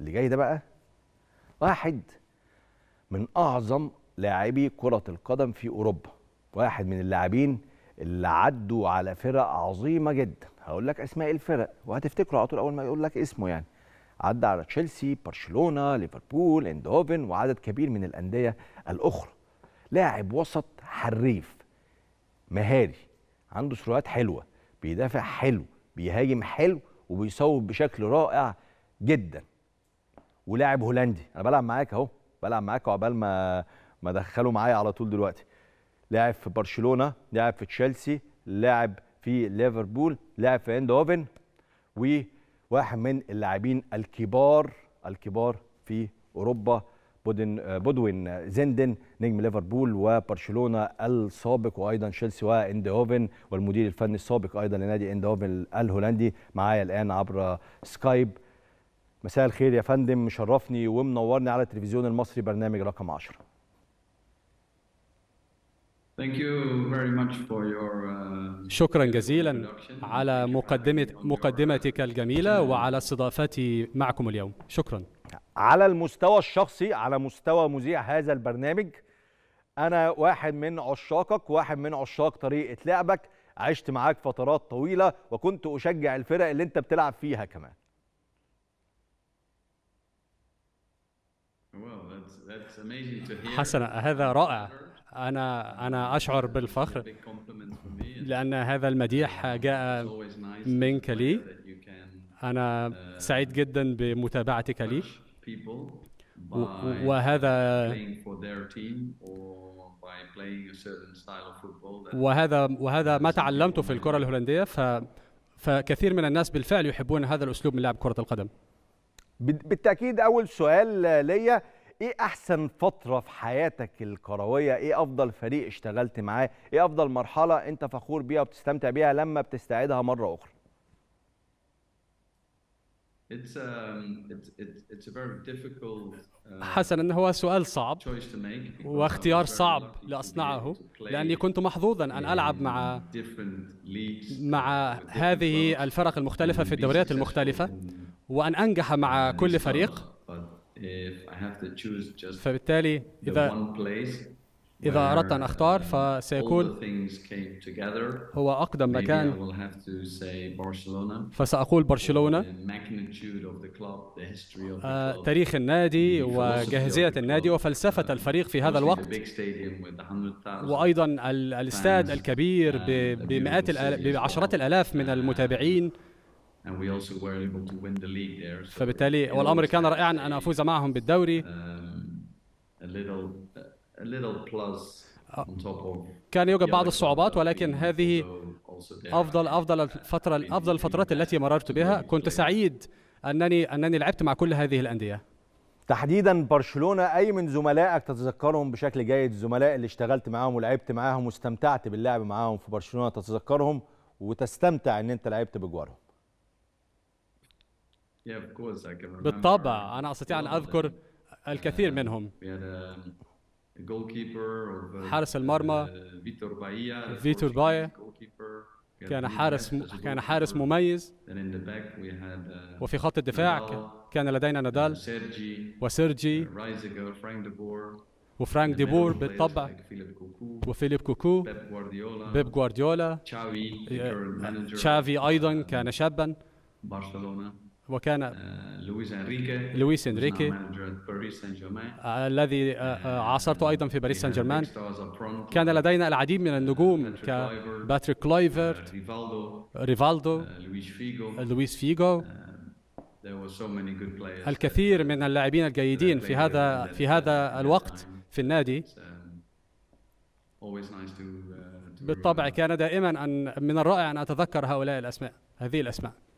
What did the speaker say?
اللي جاي ده بقى واحد من اعظم لاعبي كره القدم في اوروبا واحد من اللاعبين اللي عدوا على فرق عظيمه جدا هقول لك اسماء الفرق وهتفتكره على طول اول ما يقول لك اسمه يعني عدى على تشيلسي برشلونه ليفربول اندوفن وعدد كبير من الانديه الاخرى لاعب وسط حريف مهاري عنده سرعات حلوه بيدافع حلو بيهاجم حلو وبيصوب بشكل رائع جدا ولاعب هولندي انا بلعب معاك اهو بلعب معاك عقبال ما ما دخلوا معايا على طول دلوقتي لاعب في برشلونه لاعب في تشيلسي لاعب في ليفربول لاعب في اندهوفن وواحد من اللاعبين الكبار الكبار في اوروبا بودن بودوين زندن نجم ليفربول وبرشلونه السابق وايضا تشيلسي واندهوفن والمدير الفني السابق ايضا لنادي اندهوفن الهولندي معايا الان عبر سكايب مساء الخير يا فندم مشرفني ومنورني على التلفزيون المصري برنامج رقم 10 uh, شكرا جزيلا على مقدمة مقدمتك الجميلة وعلى استضافتي معكم اليوم شكرا على المستوى الشخصي على مستوى مذيع هذا البرنامج أنا واحد من عشاقك واحد من عشاق طريقة لعبك عشت معاك فترات طويلة وكنت أشجع الفرق اللي أنت بتلعب فيها كمان حسنا هذا رائع أنا أنا أشعر بالفخر لأن هذا المديح uh, جاء منك لي أنا uh, سعيد جدا بمتابعتك لي وهذا وهذا وهذا ما تعلمته في الكرة الهولندية ف فكثير من الناس بالفعل يحبون هذا الأسلوب من لعب كرة القدم بالتأكيد أول سؤال ليا ايه احسن فتره في حياتك الكرويه ايه افضل فريق اشتغلت معاه ايه افضل مرحله انت فخور بيها وبتستمتع بيها لما بتستعيدها مره اخرى um, uh, حسنا هو سؤال صعب واختيار صعب لأصنعه لأني كنت محظوظا أن ألعب مع مع هذه الفرق المختلفة في الدوريات المختلفة وأن أنجح مع كل فريق If I have to choose just فبالتالي إذا إذا أردت أن أختار فسيكون هو أقدم مكان فسأقول برشلونة آه، تاريخ النادي وجاهزية النادي uh, وفلسفة الفريق في هذا الوقت وأيضا الاستاد الكبير بمئات بعشرات الآلاف من uh, المتابعين فبالتالي والامر كان رائعا ان افوز معهم بالدوري um, آه. كان يوجد بعض الصعوبات ولكن هذه افضل افضل الفتره افضل الفترات التي مررت بها كنت سعيد انني انني لعبت مع كل هذه الانديه تحديدا برشلونه اي من زملائك تتذكرهم بشكل جيد الزملاء اللي اشتغلت معاهم ولعبت معاهم واستمتعت باللعب معاهم في برشلونه تتذكرهم وتستمتع ان انت لعبت بجوارهم بالطبع أنا أستطيع أن أذكر الكثير منهم um, uh, حارس المرمى فيتور uh, بايا كان حارس كان حارس مميز uh, وفي خط الدفاع كان لدينا نادال وسيرجي وفرانك ديبور بالطبع وفيليب كوكو بيب جوارديولا تشافي ايضا كان شابا وكان آه، لويس انريكي لويس انريكي آه، الذي آه، عاصرته ايضا في باريس سان جيرمان كان لدينا العديد من النجوم كباتريك كلايفرت ريفالدو لويس فيجو الكثير من اللاعبين الجيدين في هذا في هذا الوقت في النادي um, uh, بالطبع كان دائما أن من الرائع أن أتذكر هؤلاء الأسماء هذه الأسماء